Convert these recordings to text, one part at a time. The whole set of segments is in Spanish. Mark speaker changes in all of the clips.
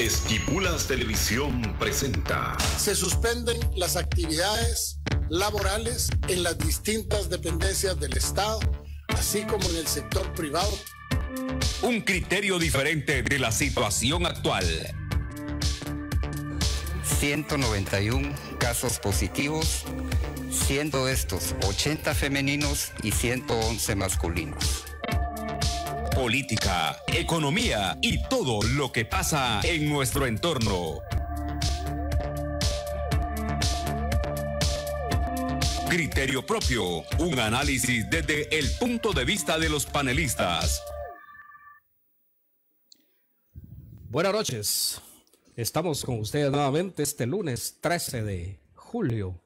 Speaker 1: Estipulas Televisión presenta.
Speaker 2: Se suspenden las actividades laborales en las distintas dependencias del Estado, así como en el sector privado. Un criterio diferente de la situación actual.
Speaker 1: 191 casos positivos, siendo estos 80 femeninos y 111 masculinos política, economía y todo lo que pasa en nuestro entorno. Criterio propio, un análisis desde el punto de vista de los panelistas. Buenas noches, estamos con ustedes nuevamente este lunes 13 de julio.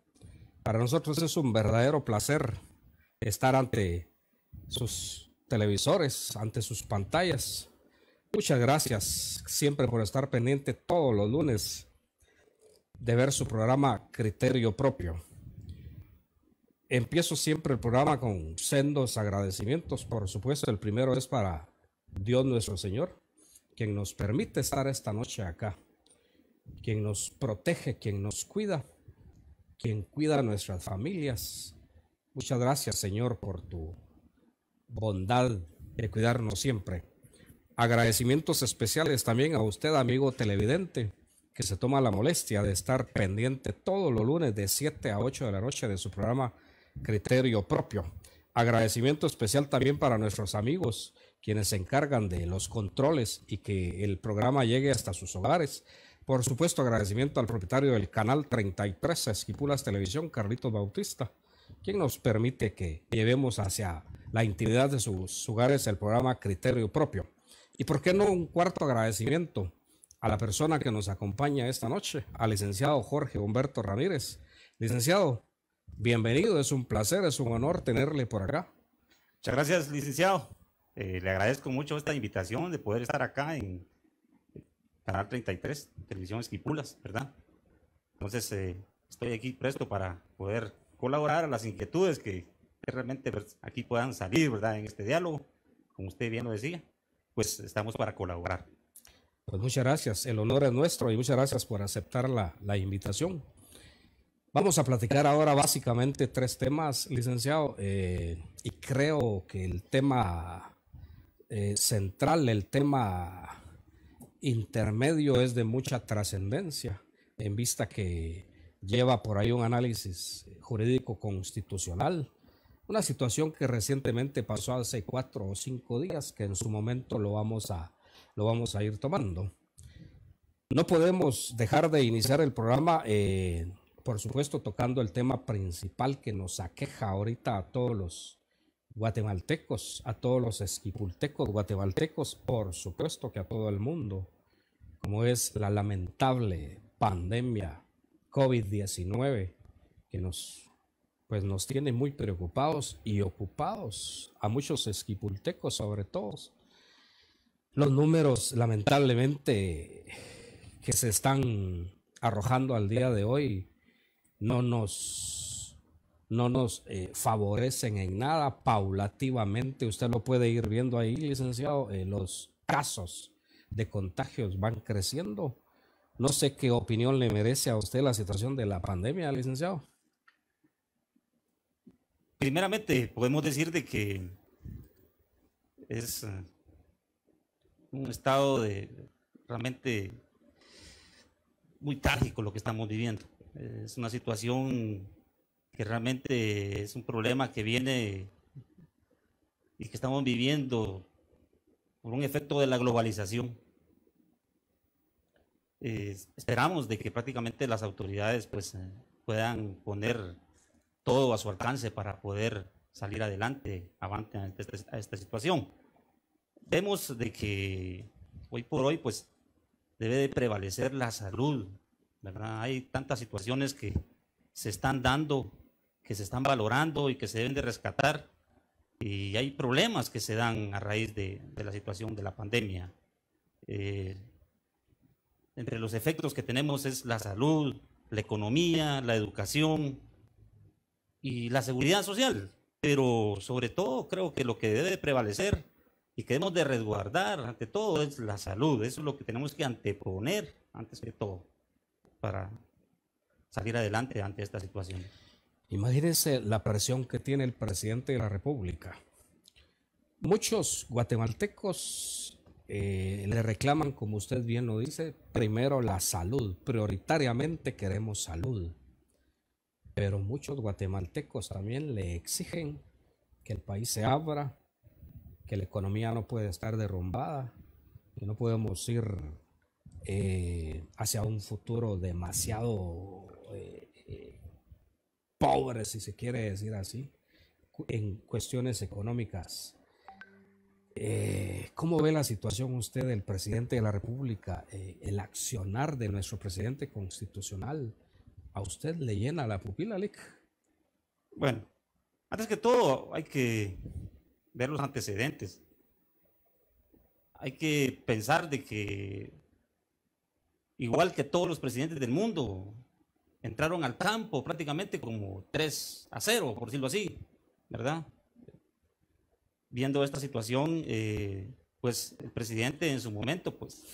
Speaker 1: Para nosotros es un verdadero placer estar ante sus televisores, ante sus pantallas. Muchas gracias siempre por estar pendiente todos los lunes de ver su programa Criterio Propio. Empiezo siempre el programa con sendos agradecimientos, por supuesto. El primero es para Dios nuestro Señor, quien nos permite estar esta noche acá, quien nos protege, quien nos cuida, quien cuida a nuestras familias. Muchas gracias, Señor, por tu bondad de cuidarnos siempre. Agradecimientos especiales también a usted, amigo televidente, que se toma la molestia de estar pendiente todos los lunes de 7 a 8 de la noche de su programa Criterio Propio. Agradecimiento especial también para nuestros amigos, quienes se encargan de los controles y que el programa llegue hasta sus hogares. Por supuesto, agradecimiento al propietario del canal 33 Esquipulas Televisión, Carlito Bautista, quien nos permite que llevemos hacia la intimidad de sus hogares, el programa Criterio Propio. ¿Y por qué no un cuarto agradecimiento a la persona que nos acompaña esta noche, al licenciado Jorge Humberto Ramírez? Licenciado, bienvenido, es un placer, es un honor tenerle
Speaker 2: por acá. Muchas gracias, licenciado. Eh, le agradezco mucho esta invitación de poder estar acá en Canal 33, Televisión Esquipulas, ¿verdad? Entonces, eh, estoy aquí presto para poder colaborar a las inquietudes que realmente pues, aquí puedan salir, ¿verdad? En este diálogo, como usted bien lo decía, pues estamos para colaborar.
Speaker 1: Pues muchas gracias, el honor es nuestro y muchas gracias por aceptar la, invitación. Vamos a platicar ahora básicamente tres temas, licenciado, eh, y creo que el tema eh, central, el tema intermedio es de mucha trascendencia, en vista que lleva por ahí un análisis jurídico constitucional, una situación que recientemente pasó hace cuatro o cinco días, que en su momento lo vamos a, lo vamos a ir tomando. No podemos dejar de iniciar el programa, eh, por supuesto, tocando el tema principal que nos aqueja ahorita a todos los guatemaltecos, a todos los esquipultecos guatemaltecos, por supuesto que a todo el mundo, como es la lamentable pandemia COVID-19 que nos pues nos tiene muy preocupados y ocupados, a muchos esquipultecos sobre todo. Los números, lamentablemente, que se están arrojando al día de hoy, no nos, no nos eh, favorecen en nada. Paulativamente, usted lo puede ir viendo ahí, licenciado, eh, los casos de contagios van creciendo. No sé qué opinión le merece a usted la
Speaker 2: situación de la pandemia, licenciado primeramente podemos decir de que es eh, un estado de realmente muy trágico lo que estamos viviendo. Es una situación que realmente es un problema que viene y que estamos viviendo por un efecto de la globalización. esperamos de que prácticamente las autoridades pues, eh, puedan poner todo a su alcance para poder salir adelante, avante ante esta, situación. Vemos de que hoy por hoy, pues, debe de prevalecer la salud, Hay tantas situaciones que se están dando, que se están valorando y que se deben de rescatar, y hay problemas que se dan a raíz de, la situación de la pandemia. Eh, entre los efectos que tenemos es la salud, la economía, la educación, y la seguridad social. Pero sobre todo creo que lo que debe prevalecer y que debemos de resguardar ante todo es la salud. Eso es lo que tenemos que anteponer antes que todo para salir adelante ante esta situación.
Speaker 1: Imagínense la presión que tiene el presidente de la República. Muchos guatemaltecos eh, le reclaman, como usted bien lo dice, primero la salud. Prioritariamente queremos salud pero muchos guatemaltecos también le exigen que el país se abra, que la economía no puede estar derrumbada, que no podemos ir eh, hacia un futuro demasiado eh, eh, pobre, si se quiere decir así, en cuestiones económicas. ¿Cómo ve la situación usted del presidente de la República, el accionar de nuestro presidente constitucional?
Speaker 2: ¿A usted le llena la pupila, Lic? Bueno, antes que todo hay que ver los antecedentes. Hay que pensar de que, igual que todos los presidentes del mundo, entraron al campo prácticamente como 3 a 0, por decirlo así, ¿verdad? Viendo esta situación, eh, pues el presidente en su momento, pues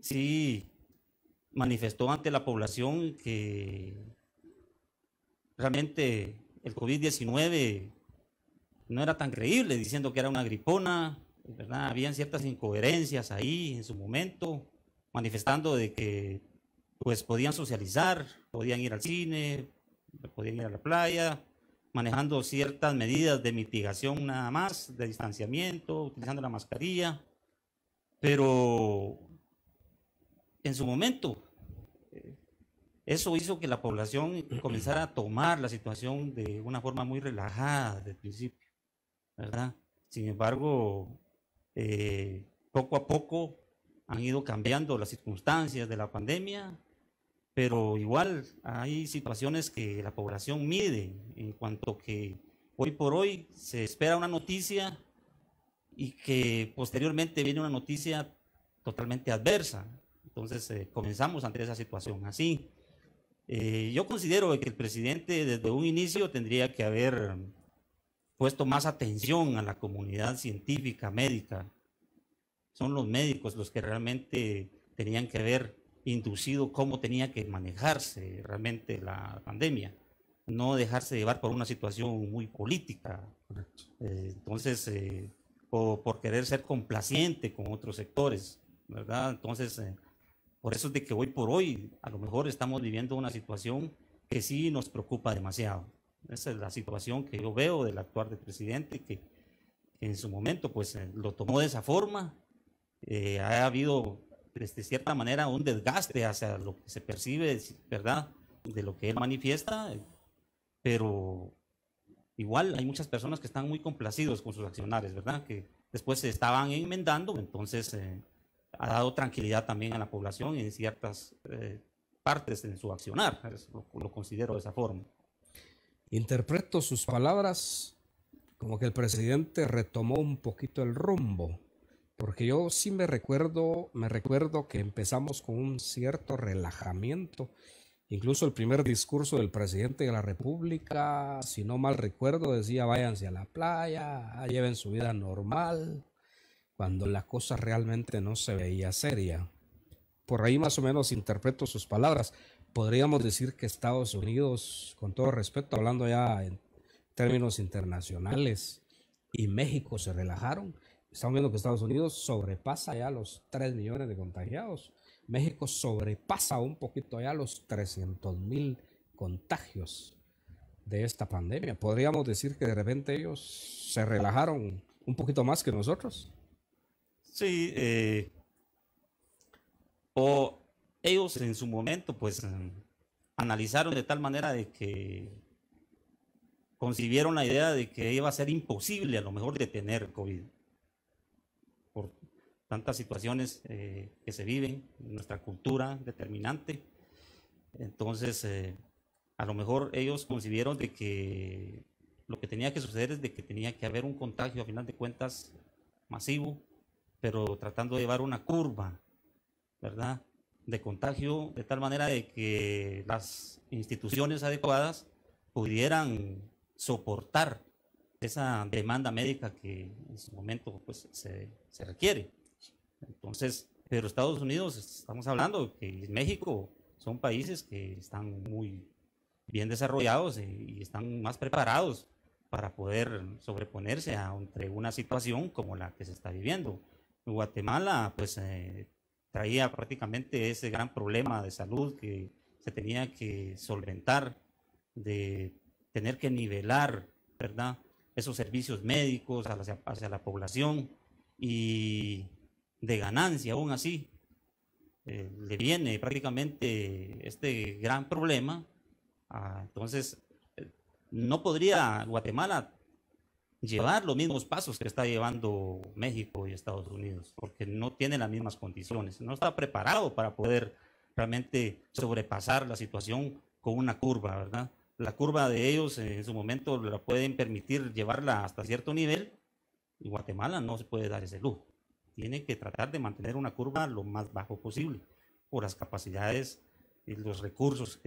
Speaker 2: sí manifestó ante la población que realmente el COVID-19 no era tan creíble, diciendo que era una gripona, ¿verdad? Habían ciertas incoherencias ahí en su momento, manifestando de que pues podían socializar, podían ir al cine, podían ir a la playa, manejando ciertas medidas de mitigación nada más, de distanciamiento, utilizando la mascarilla, pero en su momento eso hizo que la población comenzara a tomar la situación de una forma muy relajada desde el principio, ¿verdad? Sin embargo, eh, poco a poco han ido cambiando las circunstancias de la pandemia, pero igual hay situaciones que la población mide en cuanto que hoy por hoy se espera una noticia y que posteriormente viene una noticia totalmente adversa. Entonces eh, comenzamos ante esa situación así. Eh, yo considero que el presidente desde un inicio tendría que haber puesto más atención a la comunidad científica médica. Son los médicos los que realmente tenían que haber inducido cómo tenía que manejarse realmente la pandemia, no dejarse llevar por una situación muy política. Eh, entonces, eh, o por querer ser complaciente con otros sectores, ¿verdad? Entonces, por eso es de que hoy por hoy a lo mejor estamos viviendo una situación que sí nos preocupa demasiado. Esa es la situación que yo veo del actuar del presidente, que en su momento pues eh, lo tomó de esa forma. Eh, ha habido pues, de cierta manera un desgaste hacia lo que se percibe, ¿verdad? De lo que él manifiesta, pero igual hay muchas personas que están muy complacidos con sus accionarios, ¿verdad? Que después se estaban enmendando, entonces... Eh, ha dado tranquilidad también a la población en ciertas eh, partes en su accionar. Lo, considero de esa forma.
Speaker 1: Interpreto
Speaker 2: sus palabras
Speaker 1: como que el presidente retomó un poquito el rumbo, porque yo sí me recuerdo, me recuerdo que empezamos con un cierto relajamiento. Incluso el primer discurso del presidente de la República, si no mal recuerdo, decía váyanse a la playa, lleven su vida normal cuando la cosa realmente no se veía seria. Por ahí más o menos interpreto sus palabras. Podríamos decir que Estados Unidos, con todo respeto, hablando ya en términos internacionales, y México se relajaron. Estamos viendo que Estados Unidos sobrepasa ya los 3 millones de contagiados. México sobrepasa un poquito ya los 300 mil contagios de esta pandemia. Podríamos decir que de repente ellos se relajaron un poquito más que nosotros.
Speaker 2: Sí, eh, o ellos en su momento pues analizaron de tal manera de que concibieron la idea de que iba a ser imposible a lo mejor detener COVID por tantas situaciones eh, que se viven, en nuestra cultura determinante. Entonces, eh, a lo mejor ellos concibieron de que lo que tenía que suceder es de que tenía que haber un contagio a final de cuentas masivo pero tratando de llevar una curva, ¿verdad? De contagio, de tal manera de que las instituciones adecuadas pudieran soportar esa demanda médica que en su momento pues, se, requiere. Entonces, pero Estados Unidos, estamos hablando que México son países que están muy bien desarrollados y, están más preparados para poder sobreponerse a, entre una situación como la que se está viviendo. Guatemala pues eh, traía prácticamente ese gran problema de salud que se tenía que solventar, de tener que nivelar, ¿verdad? Esos servicios médicos hacia, la población y de ganancia aún así. Eh, le viene prácticamente este gran problema. Ah, entonces, eh, no podría Guatemala llevar los mismos pasos que está llevando México y Estados Unidos, porque no tiene las mismas condiciones, no está preparado para poder realmente sobrepasar la situación con una curva, ¿verdad? La curva de ellos eh, en su momento la pueden permitir llevarla hasta cierto nivel y Guatemala no se puede dar ese lujo. Tiene que tratar de mantener una curva lo más bajo posible por las capacidades y los recursos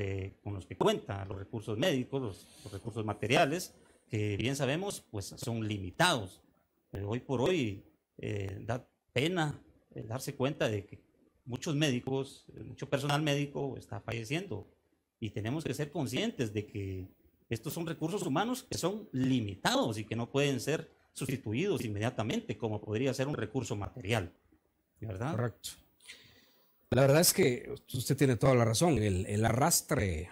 Speaker 2: con los que cuenta, los recursos médicos, los recursos materiales, que eh, bien sabemos, pues son limitados. hoy por hoy eh, da pena eh, darse cuenta de que muchos médicos, mucho personal médico está falleciendo y tenemos que ser conscientes de que estos son recursos humanos que son limitados y que no pueden ser sustituidos inmediatamente como podría ser un recurso material.
Speaker 1: ¿Verdad? Correcto. La verdad es que usted tiene toda la razón. El, el arrastre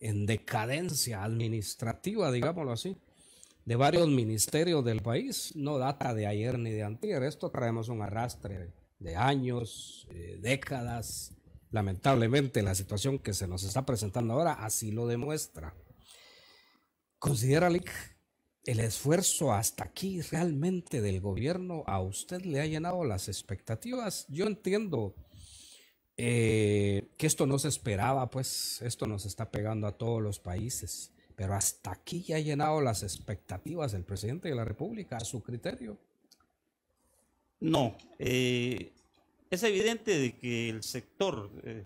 Speaker 1: en decadencia administrativa, digámoslo así, de varios ministerios del país. No data de ayer ni de antier. Esto traemos un arrastre de años, eh, décadas. Lamentablemente la situación que se nos está presentando ahora así lo demuestra. Considera, Lick, el esfuerzo hasta aquí realmente del gobierno a usted le ha llenado las expectativas. Yo entiendo eh, que esto no se esperaba, pues esto nos está pegando a todos los países, pero hasta aquí ya ha llenado las expectativas del presidente de la República a su criterio.
Speaker 2: No, eh, es evidente de que el sector eh,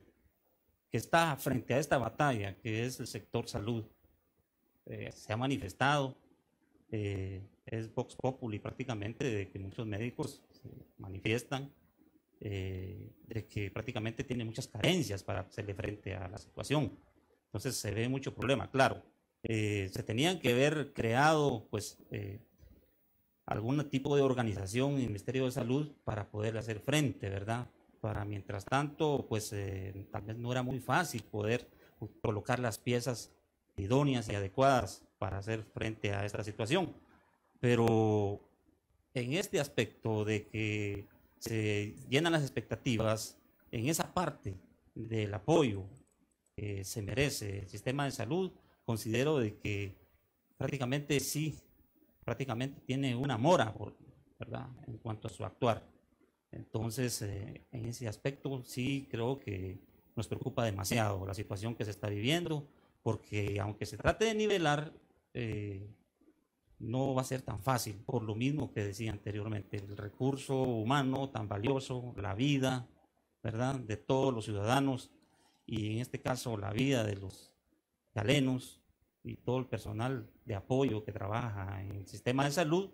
Speaker 2: que está frente a esta batalla, que es el sector salud, se ha manifestado, es Vox Populi prácticamente, de que muchos médicos se manifiestan eh, de que prácticamente tiene muchas carencias para hacerle frente a la situación. Entonces se ve mucho problema, claro. Eh, se tenían que haber creado pues eh, algún tipo de organización en el Ministerio de Salud para poder hacer frente, ¿verdad? Para mientras tanto, pues tal vez no era muy fácil poder colocar las piezas idóneas y adecuadas para hacer frente a esta situación. Pero en este aspecto de que se llenan las expectativas en esa parte del apoyo que se merece el sistema de salud, considero de que prácticamente sí, prácticamente tiene una mora, En cuanto a su actuar. Entonces, eh, en ese aspecto sí creo que nos preocupa demasiado la situación que se está viviendo, porque aunque se trate de nivelar eh, no va a ser tan fácil, por lo mismo que decía anteriormente, el recurso humano tan valioso, la vida, ¿verdad?, de todos los ciudadanos y en este caso la vida de los galenos y todo el personal de apoyo que trabaja en el sistema de salud,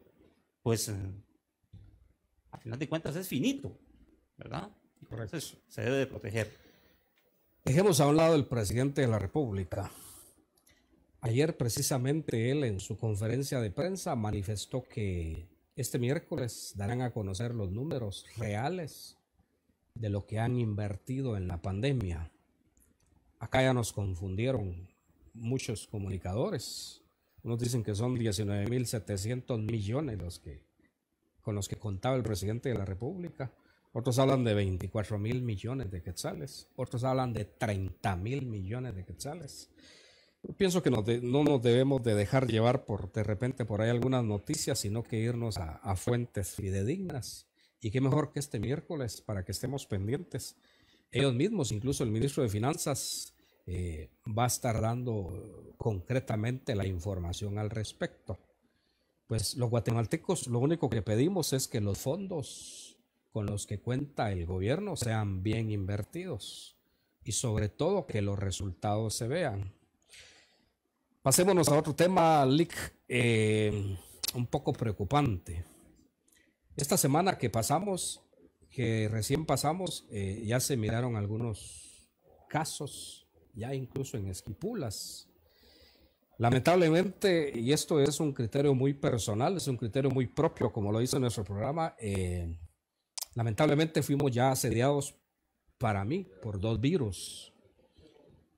Speaker 2: pues eh, al final de cuentas es finito, ¿verdad? Y por eso se debe proteger.
Speaker 1: Dejemos a un lado el presidente de la República Ayer precisamente él en su conferencia de prensa manifestó que este miércoles darán a conocer los números reales de lo que han invertido en la pandemia. Acá ya nos confundieron muchos comunicadores. Unos dicen que son 19.700 millones los que, con los que contaba el presidente de la República. Otros hablan de 24.000 millones de quetzales. Otros hablan de 30.000 millones de quetzales pienso que no nos debemos de dejar llevar por de repente por ahí algunas noticias, sino que irnos a, fuentes fidedignas. Y qué mejor que este miércoles para que estemos pendientes. Ellos mismos, incluso el ministro de Finanzas, eh, va a estar dando concretamente la información al respecto. Pues los guatemaltecos lo único que pedimos es que los fondos con los que cuenta el gobierno sean bien invertidos y sobre todo que los resultados se vean. Pasémonos a otro tema, Lick, eh, un poco preocupante. Esta semana que pasamos, que recién pasamos, eh, ya se miraron algunos casos, ya incluso en esquipulas. Lamentablemente, y esto es un criterio muy personal, es un criterio muy propio, como lo hizo nuestro programa, eh, lamentablemente fuimos ya asediados para mí por dos virus.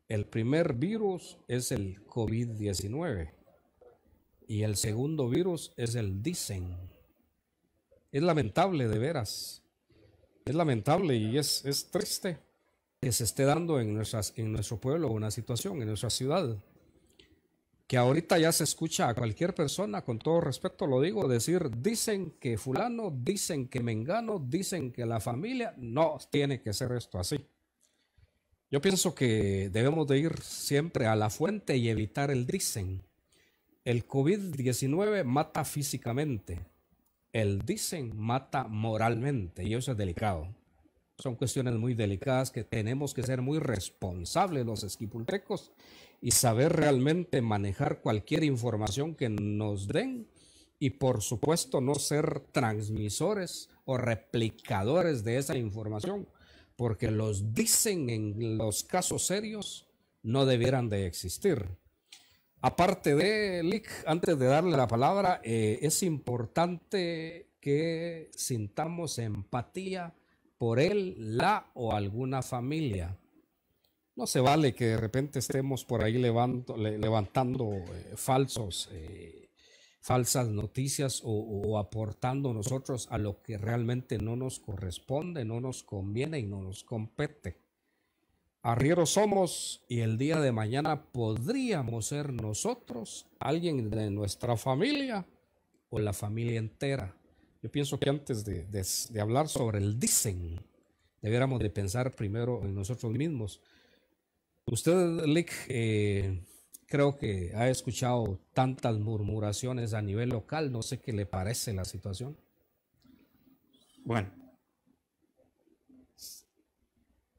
Speaker 1: El primer virus es el COVID-19 y el segundo virus es el dicen. Es lamentable de veras. Es lamentable y es, triste que se esté dando en, nuestras, en nuestro pueblo una situación, en nuestra ciudad, que ahorita ya se escucha a cualquier persona, con todo respeto lo digo, decir, dicen que fulano, dicen que mengano, dicen que la familia, no, tiene que ser esto así. Yo pienso que debemos de ir siempre a la fuente y evitar el dicen. El COVID-19 mata físicamente, el dicen mata moralmente y eso es delicado. Son cuestiones muy delicadas que tenemos que ser muy responsables los esquipultecos y saber realmente manejar cualquier información que nos den y por supuesto no ser transmisores o replicadores de esa información porque los dicen en los casos serios no debieran de existir. Aparte de, Lick, antes de darle la palabra, eh, es importante que sintamos empatía por él, la o alguna familia. No se vale que de repente estemos por ahí levantando eh, falsos eh, falsas noticias o, aportando nosotros a lo que realmente no nos corresponde, no nos conviene y no nos compete. Arrieros somos y el día de mañana podríamos ser nosotros, alguien de nuestra familia o la familia entera. Yo pienso que antes de, hablar sobre el dicen, debiéramos de pensar primero en nosotros mismos. Usted, Lick, eh, creo que ha escuchado tantas murmuraciones a nivel local. No sé qué le parece la situación.
Speaker 2: Bueno,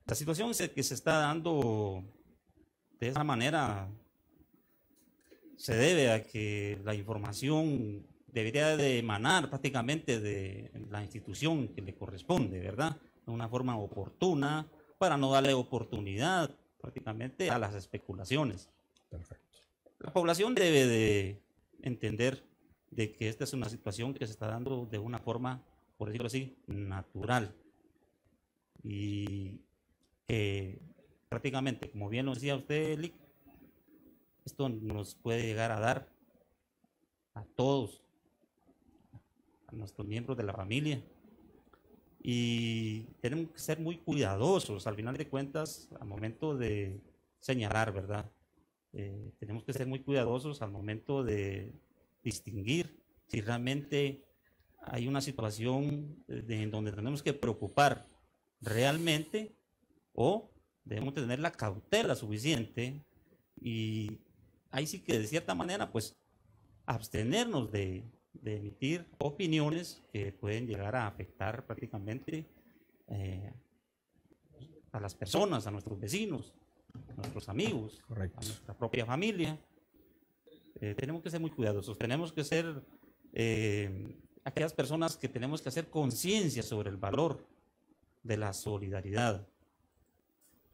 Speaker 2: la situación que se está dando de esa manera se debe a que la información debería de emanar prácticamente de la institución que le corresponde, ¿verdad? De una forma oportuna para no darle oportunidad prácticamente a las especulaciones. La población debe de entender de que esta es una situación que se está dando de una forma, por decirlo así, natural. Y que prácticamente, como bien lo decía usted, Lick, esto nos puede llegar a dar a todos, a nuestros miembros de la familia. Y tenemos que ser muy cuidadosos, al final de cuentas, al momento de señalar, ¿verdad? Eh, tenemos que ser muy cuidadosos al momento de distinguir si realmente hay una situación eh, en donde tenemos que preocupar realmente o debemos tener la cautela suficiente y ahí sí que de cierta manera pues abstenernos de, emitir opiniones que pueden llegar a afectar prácticamente eh, a las personas, a nuestros vecinos nuestros amigos, nuestra propia familia. Eh, tenemos que ser muy cuidadosos, tenemos que ser eh, aquellas personas que tenemos que hacer conciencia sobre el valor de la solidaridad.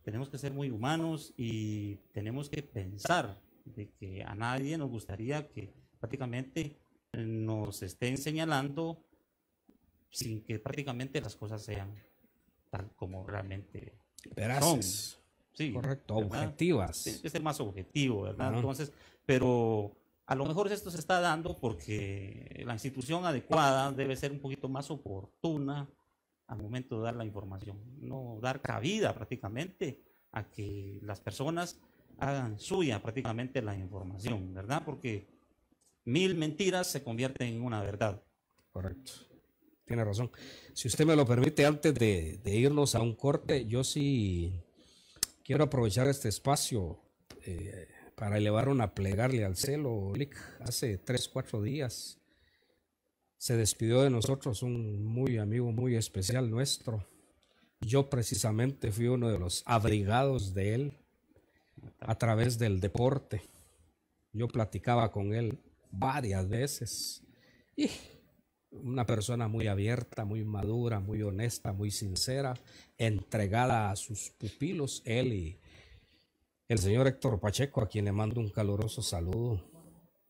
Speaker 2: Tenemos que ser muy humanos y tenemos que pensar de que a nadie nos gustaría que prácticamente nos estén señalando sin que prácticamente las cosas sean tal como realmente Sí, Correcto, objetivas. Es es más objetivo, ¿verdad? Entonces, pero a lo mejor esto se está dando porque la institución adecuada debe ser un poquito más oportuna al momento de dar la información, no dar cabida prácticamente a que las personas hagan suya prácticamente la información, ¿verdad? Porque mil mentiras se convierten en una verdad. Correcto.
Speaker 1: Tiene razón. Si usted me lo permite, antes de irnos a un corte, yo sí Quiero aprovechar este espacio eh, para elevar una plegarle al celo. hace tres, cuatro días se despidió de nosotros un muy amigo, muy especial nuestro. Yo precisamente fui uno de los abrigados de él a través del deporte. Yo platicaba con él varias veces. Y una persona muy abierta, muy madura, muy honesta, muy sincera, entregada a sus pupilos, él y el señor Héctor Pacheco, a quien le mando un caluroso saludo.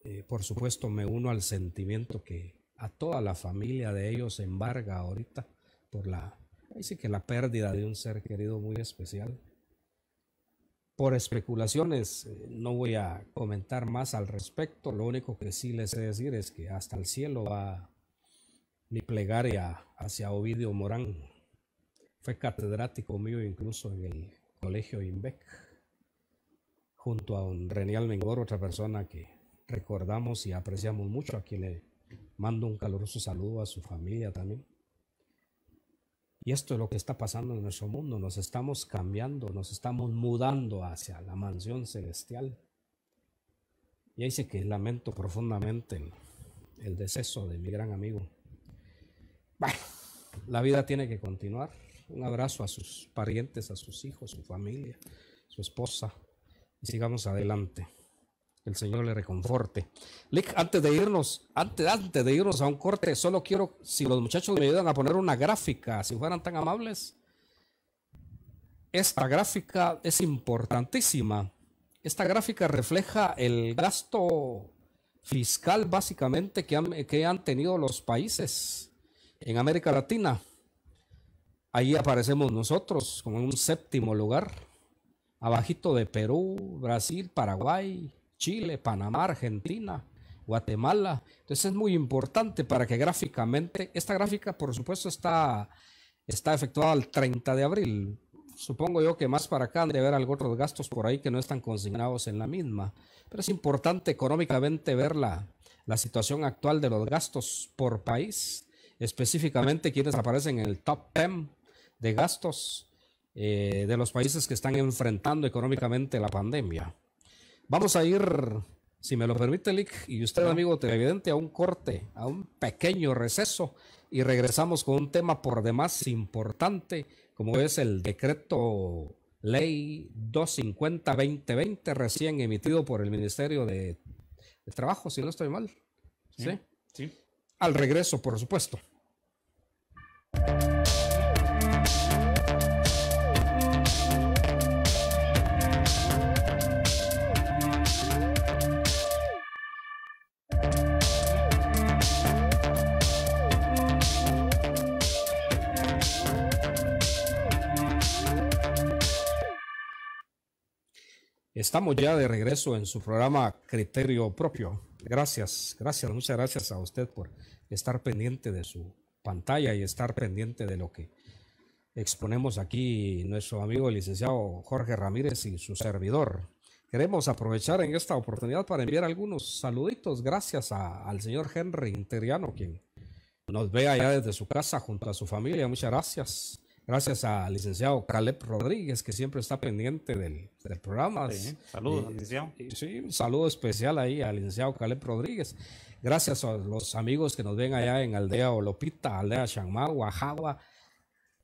Speaker 1: Eh, por supuesto, me uno al sentimiento que a toda la familia de ellos embarga ahorita por la, que la pérdida de un ser querido muy especial. Por especulaciones, eh, no voy a comentar más al respecto. Lo único que sí les sé decir es que hasta el cielo va mi plegaria hacia Ovidio Morán. Fue catedrático mío incluso en el colegio INVEC, junto a un Renial Mengor, otra persona que recordamos y apreciamos mucho, a quien le mando un caluroso saludo a su familia también. Y esto es lo que está pasando en nuestro mundo. Nos estamos cambiando, nos estamos mudando hacia la mansión celestial. Y ahí dice que lamento profundamente el deceso de mi gran amigo bueno, la vida tiene que continuar. Un abrazo a sus parientes, a sus hijos, su familia, su esposa. Y sigamos adelante. Que el Señor le reconforte. antes de irnos, antes, antes de irnos a un corte, solo quiero, si los muchachos me ayudan a poner una gráfica, si fueran tan amables. Esta gráfica es importantísima. Esta gráfica refleja el gasto fiscal básicamente que que han tenido los países en América Latina, ahí aparecemos nosotros como en un séptimo lugar, abajito de Perú, Brasil, Paraguay, Chile, Panamá, Argentina, Guatemala. Entonces es muy importante para que gráficamente, esta gráfica por supuesto está, está efectuada el 30 de abril. Supongo yo que más para acá han de haber algunos gastos por ahí que no están consignados en la misma. Pero es importante económicamente ver la, la situación actual de los gastos por país específicamente quienes aparecen en el top 10 de gastos eh, de los países que están enfrentando económicamente la pandemia. Vamos a ir, si me lo permite, Lick, y usted, amigo televidente, a un corte, a un pequeño receso, y regresamos con un tema por demás importante, como es el decreto ley 250-2020, recién emitido por el Ministerio de, Trabajo, si no estoy mal. ¿Sí? ¿Sí? sí sí al regreso, por supuesto. Estamos ya de regreso en su programa Criterio Propio. Gracias, gracias, muchas gracias a usted por estar pendiente de su pantalla y estar pendiente de lo que exponemos aquí nuestro amigo el licenciado Jorge Ramírez y su servidor. Queremos aprovechar en esta oportunidad para enviar algunos saluditos, gracias al señor Henry Interiano, quien nos ve allá desde su casa junto a su familia. Muchas gracias. Gracias al licenciado Caleb Rodríguez, que siempre está pendiente del, programa. saludos, licenciado. Sí, un saludo especial ahí al licenciado Caleb Rodríguez. Gracias a los amigos que nos ven allá en Aldea Olopita, Aldea Chamá, Oaxaca,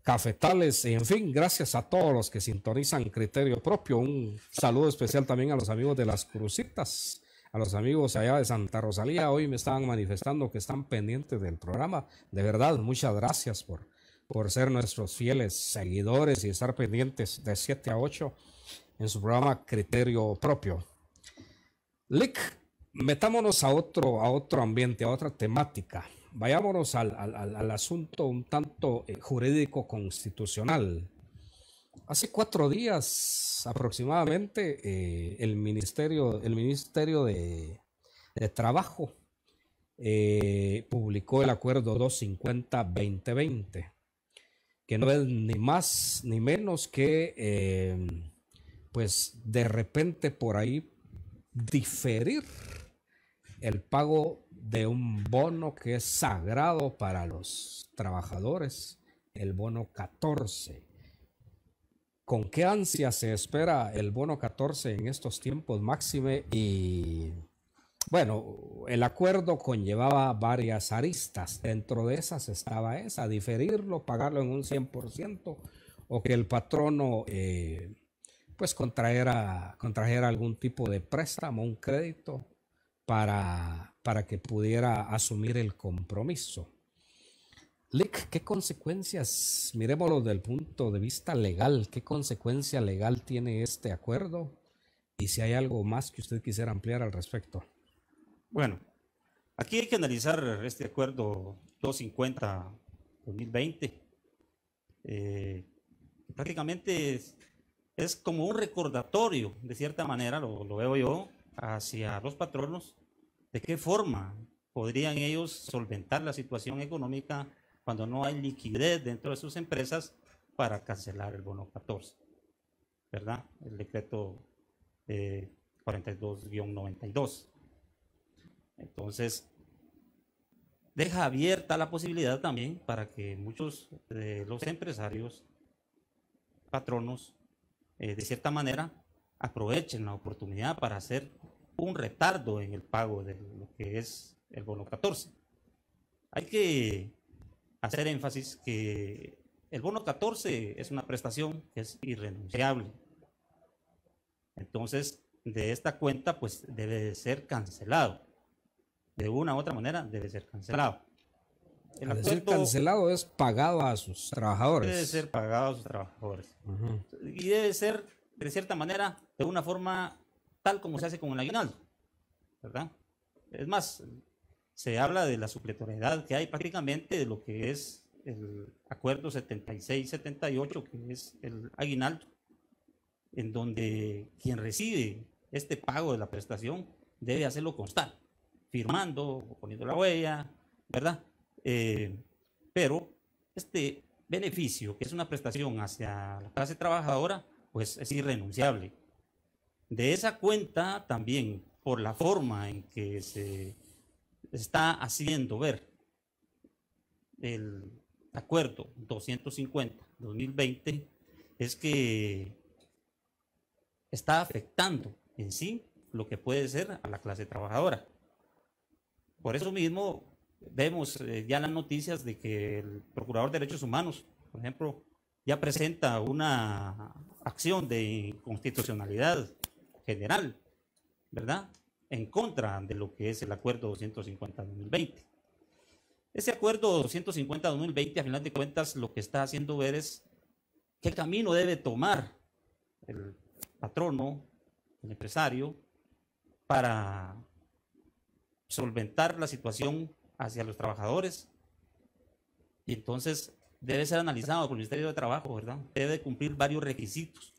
Speaker 1: Cafetales, en fin, gracias a todos los que sintonizan Criterio Propio. Un saludo especial también a los amigos de las Crucitas a los amigos allá de Santa Rosalía. Hoy me estaban manifestando que están pendientes del programa. De verdad, muchas gracias por por ser nuestros fieles seguidores y estar pendientes de 7 a 8 en su programa Criterio Propio. Lick, metámonos a otro, a otro ambiente, a otra temática. Vayámonos al, asunto un tanto eh, jurídico constitucional. Hace cuatro días aproximadamente eh, el Ministerio, el ministerio de, Trabajo eh, publicó el Acuerdo 250-2020 que no es ni más ni menos que, em, pues de repente por ahí diferir el pago de un bono que es sagrado para los trabajadores, el bono 14. ¿Con qué ansia se espera el bono 14 en estos tiempos máxime y bueno, el acuerdo conllevaba varias aristas. Dentro de esas estaba esa, diferirlo, pagarlo en un 100% o que el patrono eh, pues contrajera algún tipo de préstamo, un crédito para, para que pudiera asumir el compromiso. Lick, ¿qué consecuencias, miremoslo desde el punto de vista legal, qué consecuencia legal tiene este acuerdo? Y si hay algo más que usted quisiera ampliar al respecto. Bueno,
Speaker 2: aquí hay que analizar este acuerdo 250-2020. Eh, prácticamente es, como un recordatorio, de cierta manera, lo, veo yo, hacia los patronos, de qué forma podrían ellos solventar la situación económica cuando no hay liquidez dentro de sus empresas para cancelar el bono 14, ¿verdad? El decreto 42-92. Eh, entonces, deja abierta la posibilidad también para que muchos de los empresarios, patronos, eh, de cierta manera, aprovechen la oportunidad para hacer un retardo en el pago de lo que es el bono 14. Hay que hacer énfasis que el bono 14 es una prestación que es irrenunciable. Entonces, de esta cuenta, pues debe de ser cancelado de una u otra manera debe ser cancelado. El Al cancelado
Speaker 1: es pagado a sus trabajadores. Debe ser pagado
Speaker 2: a sus trabajadores. Y debe ser, de cierta manera, de una forma tal como se hace con el aguinaldo. Es más, se habla de la supletoriedad que hay prácticamente de lo que es el acuerdo 76-78, que es el aguinaldo, en donde quien recibe este pago de la prestación debe hacerlo constar firmando o poniendo la huella, ¿verdad? Eh, pero este beneficio, que es una prestación hacia la clase trabajadora, pues es irrenunciable. De esa cuenta también, por la forma en que se está haciendo ver el acuerdo 250-2020, es que está afectando en sí lo que puede ser a la clase trabajadora. Por eso mismo vemos eh, ya las noticias de que el Procurador de Derechos Humanos, por ejemplo, ya presenta una acción de inconstitucionalidad general, ¿verdad? En contra de lo que es el acuerdo 250-2020. Ese acuerdo 250-2020, a final de cuentas, lo que está haciendo ver es qué camino debe tomar el patrono, el empresario, para solventar la situación hacia los trabajadores. Y entonces debe ser analizado por el Ministerio de Trabajo, ¿verdad? Debe cumplir varios requisitos.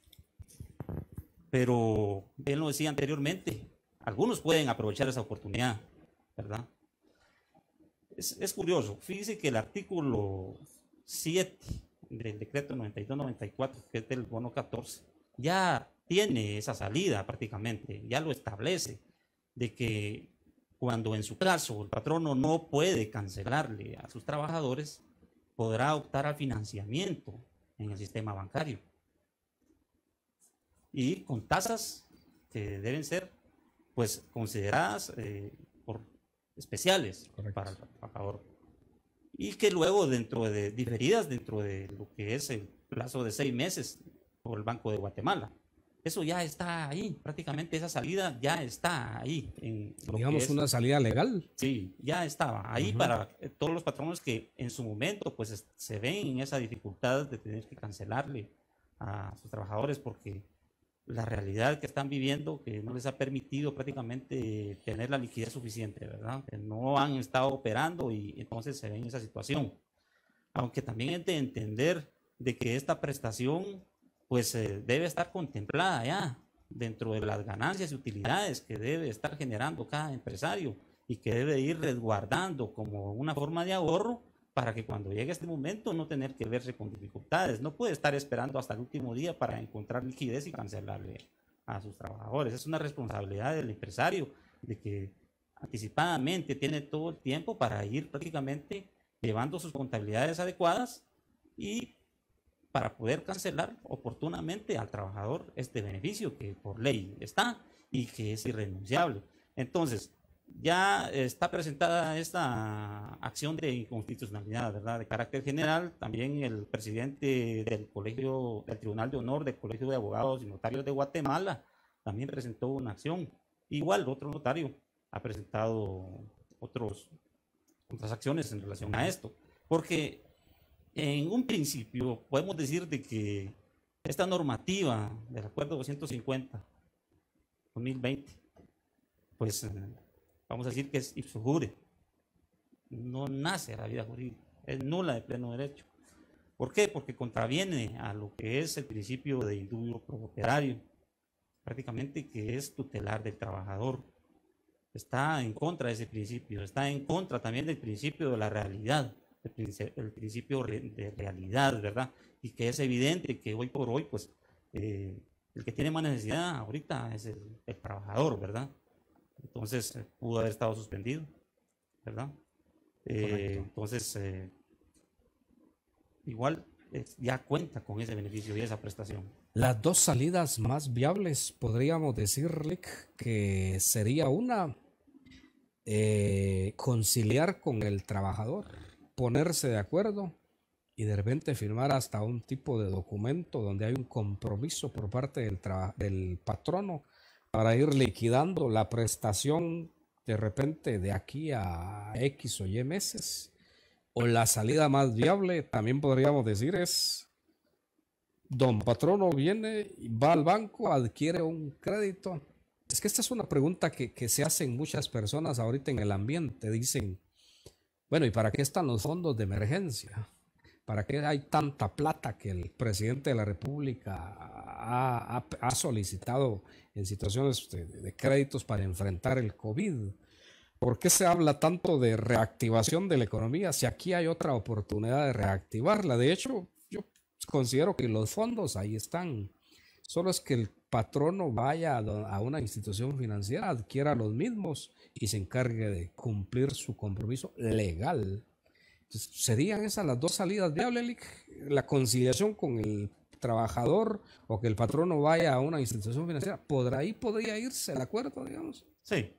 Speaker 2: Pero él lo decía anteriormente, algunos pueden aprovechar esa oportunidad, ¿verdad? Es, curioso, fíjese que el artículo 7 del decreto 92-94, que es del bono 14, ya tiene esa salida prácticamente, ya lo establece, de que cuando en su caso el patrono no puede cancelarle a sus trabajadores, podrá optar al financiamiento en el sistema bancario. Y con tasas que deben ser pues consideradas eh, por especiales para el trabajador. Y que luego dentro de diferidas dentro de lo que es el plazo de seis meses por el Banco de Guatemala eso ya está ahí, prácticamente esa salida ya está ahí. Digamos una salida legal. Sí, ya estaba ahí para todos los patrones que en su momento pues se ven en esa dificultad de tener que cancelarle a sus trabajadores porque la realidad que están viviendo que no les ha permitido prácticamente tener la liquidez suficiente, ¿verdad? no han estado operando y entonces se ven en esa situación. Aunque también hay que entender de que esta prestación pues eh, debe estar contemplada ya dentro de las ganancias y utilidades que debe estar generando cada empresario y que debe ir resguardando como una forma de ahorro para que cuando llegue este momento no tener que verse con dificultades. No puede estar esperando hasta el último día para encontrar liquidez y cancelarle a sus trabajadores. Es una responsabilidad del empresario de que anticipadamente tiene todo el tiempo para ir prácticamente llevando sus contabilidades adecuadas y para poder cancelar oportunamente al trabajador este beneficio que por ley está y que es irrenunciable. Entonces, ya está presentada esta acción de inconstitucionalidad, ¿verdad? De carácter general, también el presidente del Colegio, del Tribunal de Honor del Colegio de Abogados y Notarios de Guatemala, también presentó una acción. Igual, otro notario ha presentado otros, otras acciones en relación a esto, porque en un principio podemos decir de que esta normativa del acuerdo 250 2020, pues eh, vamos a decir que es ipso No nace la vida jurídica, es nula de pleno derecho. ¿Por qué? Porque contraviene a lo que es el principio de indubio proterario, prácticamente que es tutelar del trabajador. Está en contra de ese principio, está en contra también del principio de la realidad el, principio, de realidad, ¿verdad? Y que es evidente que hoy por hoy, pues, eh, el que tiene más necesidad ahorita es el, trabajador, ¿verdad? Entonces, eh, pudo haber estado suspendido, ¿verdad? Eh, entonces, igual ya cuenta con ese beneficio y esa prestación.
Speaker 1: Las dos salidas más viables, podríamos decirle que sería una, conciliar con el trabajador ponerse de acuerdo y de repente firmar hasta un tipo de documento donde hay un compromiso por parte del, patrono para ir liquidando la prestación de repente de aquí a X o Y meses. O la salida más viable, también podríamos decir, es don patrono viene, va al banco, adquiere un crédito. Es que esta es una pregunta que, que se hacen muchas personas ahorita en el ambiente. Dicen, bueno, ¿y para qué están los fondos de emergencia? ¿Para qué hay tanta plata que el presidente de la República ha, solicitado en situaciones de, créditos para enfrentar el COVID? ¿Por qué se habla tanto de reactivación de la economía si aquí hay otra oportunidad de reactivarla? De hecho, yo considero que los fondos ahí están Solo es que el patrono vaya a una institución financiera, adquiera los mismos y se encargue de cumplir su compromiso legal. Entonces, ¿Serían esas las dos salidas viables, La conciliación con el trabajador o que el patrono vaya a una institución financiera. ¿Podrá ahí podría irse el acuerdo, digamos?
Speaker 2: Sí.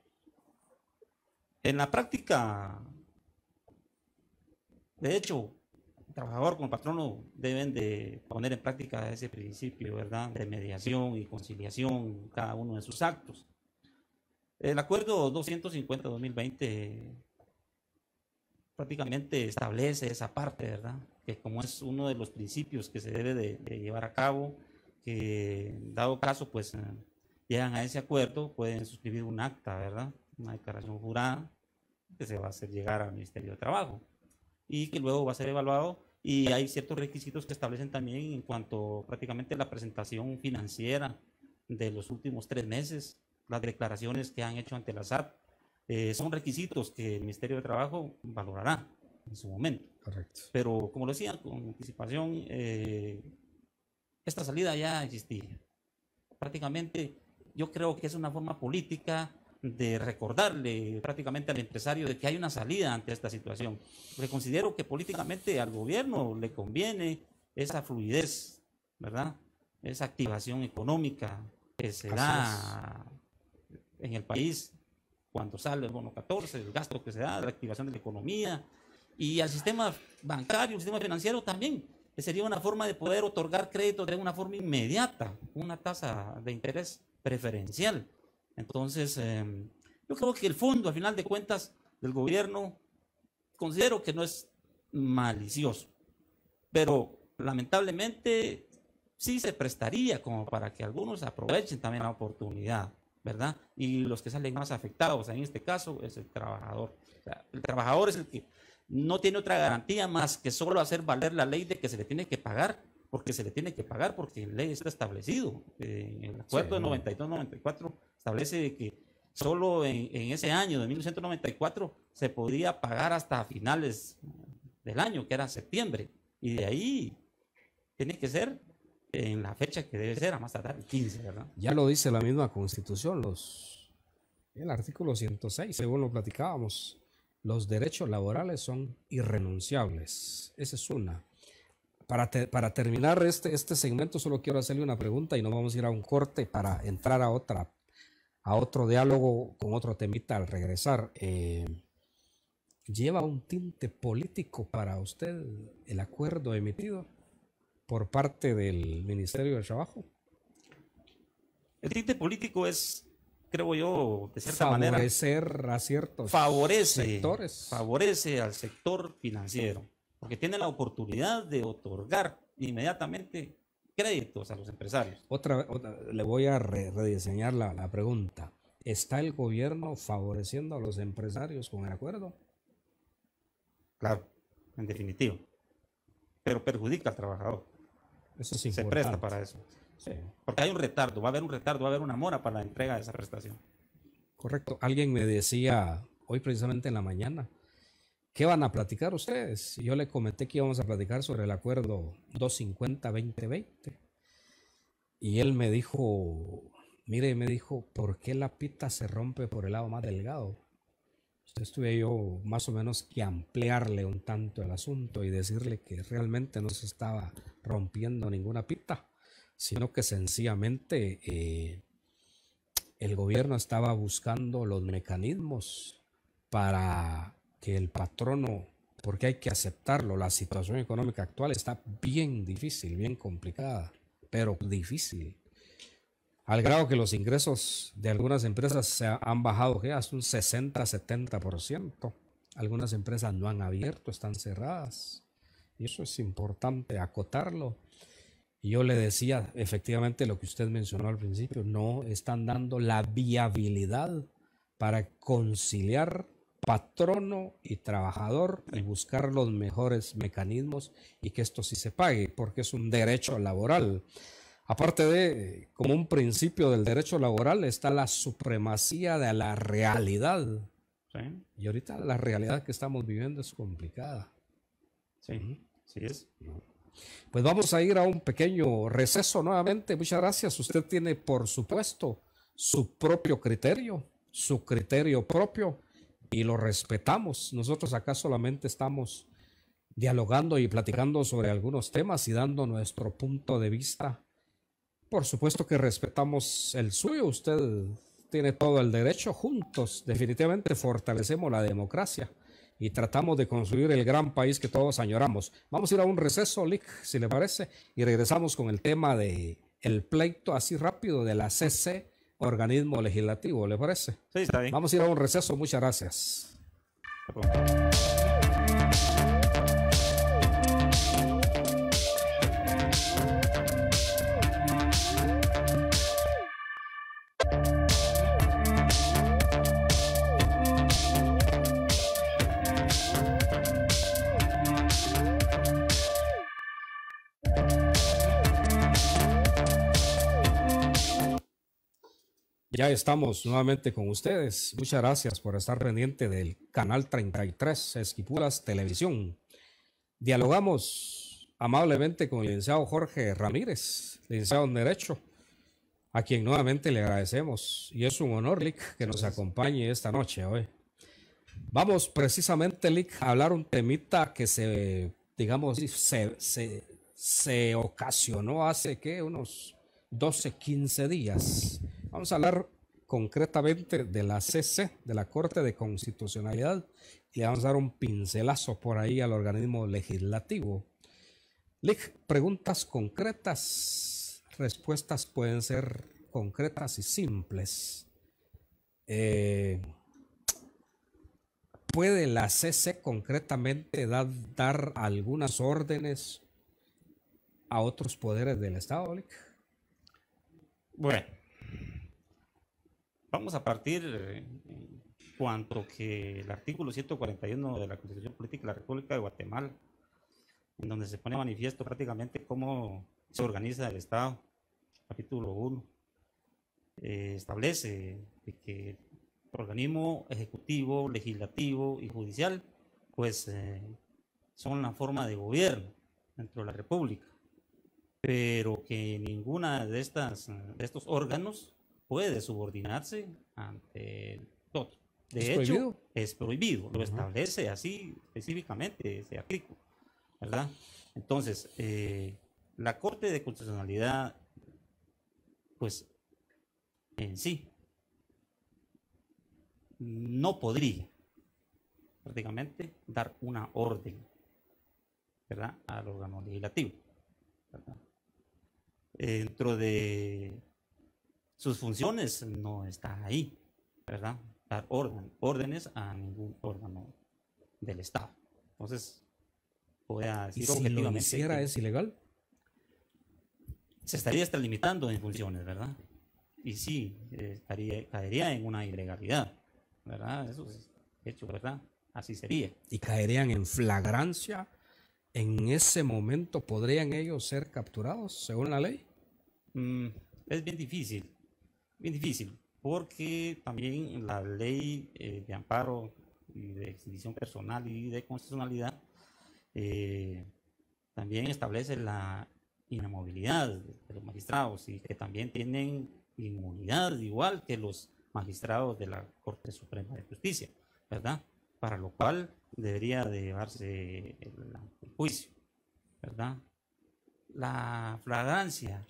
Speaker 2: En la práctica, de hecho, trabajador como patrono deben de poner en práctica ese principio, ¿verdad? De mediación y conciliación cada uno de sus actos. El acuerdo 250-2020 prácticamente establece esa parte, ¿verdad? Que como es uno de los principios que se debe de, llevar a cabo, que dado caso, pues eh, llegan a ese acuerdo, pueden suscribir un acta, ¿verdad? Una declaración jurada que se va a hacer llegar al Ministerio de Trabajo y que luego va a ser evaluado y hay ciertos requisitos que establecen también en cuanto prácticamente la presentación financiera de los últimos tres meses, las declaraciones que han hecho ante la SAT. Eh, son requisitos que el Ministerio de Trabajo valorará en su momento. Correcto. Pero como lo decía, con anticipación, eh, esta salida ya existía. Prácticamente yo creo que es una forma política de recordarle prácticamente al empresario de que hay una salida ante esta situación. Le considero que políticamente al gobierno le conviene esa fluidez, ¿verdad? Esa activación económica que se da en el país cuando sale el bono 14, el gasto que se da, la activación de la economía y al sistema bancario, el sistema financiero también sería una forma de poder otorgar crédito de una forma inmediata, una tasa de interés preferencial. Entonces, em, yo creo que el fondo, al final de cuentas, del gobierno, considero que no es malicioso, pero lamentablemente sí se prestaría como para que algunos aprovechen también la oportunidad, ¿verdad? Y los que salen más afectados, en este caso, es el trabajador. el trabajador es el que no tiene otra garantía más que solo hacer valer la ley de que se le tiene que pagar porque se le tiene que pagar, porque en ley está establecido. Eh, en el acuerdo de 92-94 establece que solo en, ese año de 1994 se podía pagar hasta finales del año, que era septiembre, y de ahí tiene que ser en la fecha que debe ser, a más tardar el 15, ¿verdad? Ya
Speaker 1: lo dice la misma constitución, los, el artículo 106, según lo platicábamos, los derechos laborales son irrenunciables. Esa es una para, terminar este, este segmento, solo quiero hacerle una pregunta y no vamos a ir a un corte para entrar a otra a otro diálogo con otro temita al regresar. Eh, ¿Lleva un tinte político para usted el acuerdo emitido por parte del Ministerio de Trabajo? El
Speaker 2: tinte político es, creo yo, de cierta manera. Favorecer
Speaker 1: a ciertos favorece, sectores.
Speaker 2: Favorece al sector financiero porque tiene la oportunidad de otorgar inmediatamente créditos a los empresarios.
Speaker 1: Otra, le voy a rediseñar la, pregunta. ¿Está el gobierno favoreciendo a los empresarios con el acuerdo?
Speaker 2: Claro, en definitivo. Pero perjudica al trabajador. Eso sí. Se presta para eso. Porque hay un retardo, va a haber un retardo, va a haber una mora para la entrega de esa prestación.
Speaker 1: Correcto. Alguien me decía hoy precisamente en la mañana, ¿Qué van a platicar ustedes? Yo le comenté que íbamos a platicar sobre el acuerdo 250-2020. Y él me dijo, mire, me dijo, ¿por qué la pita se rompe por el lado más delgado? Entonces pues tuve yo más o menos que ampliarle un tanto el asunto y decirle que realmente no se estaba rompiendo ninguna pita, sino que sencillamente eh, el gobierno estaba buscando los mecanismos para el patrono, porque hay que aceptarlo, la situación económica actual está bien difícil, bien complicada, pero difícil. Al grado que los ingresos de algunas empresas se han bajado ¿qué? hasta un 60-70%. Algunas empresas no han abierto, están cerradas. Y eso es importante acotarlo. Y yo le decía, efectivamente, lo que usted mencionó al principio, no están dando la viabilidad para conciliar patrono y trabajador y buscar los mejores mecanismos y que esto sí se pague, porque es un derecho laboral. Aparte de, como un principio del derecho laboral, está la supremacía de la realidad. Y ahorita la realidad que estamos viviendo es complicada. Sí, sí es. Pues vamos a ir a un pequeño receso nuevamente. Muchas gracias. Usted tiene, por supuesto, su propio criterio, su criterio propio y lo respetamos. Nosotros acá solamente estamos dialogando y platicando sobre algunos temas y dando nuestro punto de vista. Por supuesto que respetamos el suyo, usted tiene todo el derecho, juntos definitivamente fortalecemos la democracia y tratamos de construir el gran país que todos añoramos. Vamos a ir a un receso, Lick, si le parece, y regresamos con el tema de el pleito así rápido de la CC organismo legislativo, ¿le parece? Sí, está bien. Vamos a ir a un receso. Muchas gracias. estamos nuevamente con ustedes. Muchas gracias por estar pendiente del canal 33 Esquipulas Televisión. Dialogamos amablemente con el licenciado Jorge Ramírez, licenciado en Derecho, a quien nuevamente le agradecemos. Y es un honor, Lick, que nos acompañe esta noche hoy. Vamos precisamente, Lick, a hablar un temita que se, digamos, se, se, ocasionó hace ¿qué? unos 12, 15 días. Vamos a hablar concretamente de la CC, de la Corte de Constitucionalidad, y le vamos a dar un pincelazo por ahí al organismo legislativo. Lick, preguntas concretas, respuestas pueden ser concretas y simples. Eh, ¿Puede la CC concretamente dar algunas órdenes a otros poderes del Estado, Lick?
Speaker 2: Bueno, Vamos a partir eh, en cuanto que el artículo 141 de la Constitución Política de la República de Guatemala, en donde se pone manifiesto prácticamente cómo se organiza el Estado, capítulo 1, eh, establece que el organismo ejecutivo, legislativo y judicial, pues eh, son la forma de gobierno dentro de la República, pero que ninguna de, estas, de estos órganos puede subordinarse ante el De hecho, es prohibido, lo establece así específicamente ese artículo, ¿verdad? Entonces, eh, la Corte de Constitucionalidad, pues, en sí, no podría prácticamente dar una orden, al órgano legislativo, Dentro de sus funciones no están ahí, ¿verdad? Dar orden, órdenes a ningún órgano del Estado. Entonces, voy a decir ¿Y si lo hiciera es ilegal? Se estaría extralimitando en funciones, ¿verdad? Y sí, eh, estaría, caería en una ilegalidad, ¿verdad? Eso es hecho, ¿verdad? Así sería.
Speaker 1: Y caerían en flagrancia. En ese momento podrían ellos ser capturados según
Speaker 2: la ley. Mm, es bien difícil, bien difícil, porque también la ley eh, de amparo y de exhibición personal y de constitucionalidad eh, también establece la inamovilidad de los magistrados y que también tienen inmunidad igual que los magistrados de la Corte Suprema de Justicia, ¿verdad? Para lo cual debería de llevarse el, el juicio, ¿verdad? La flagrancia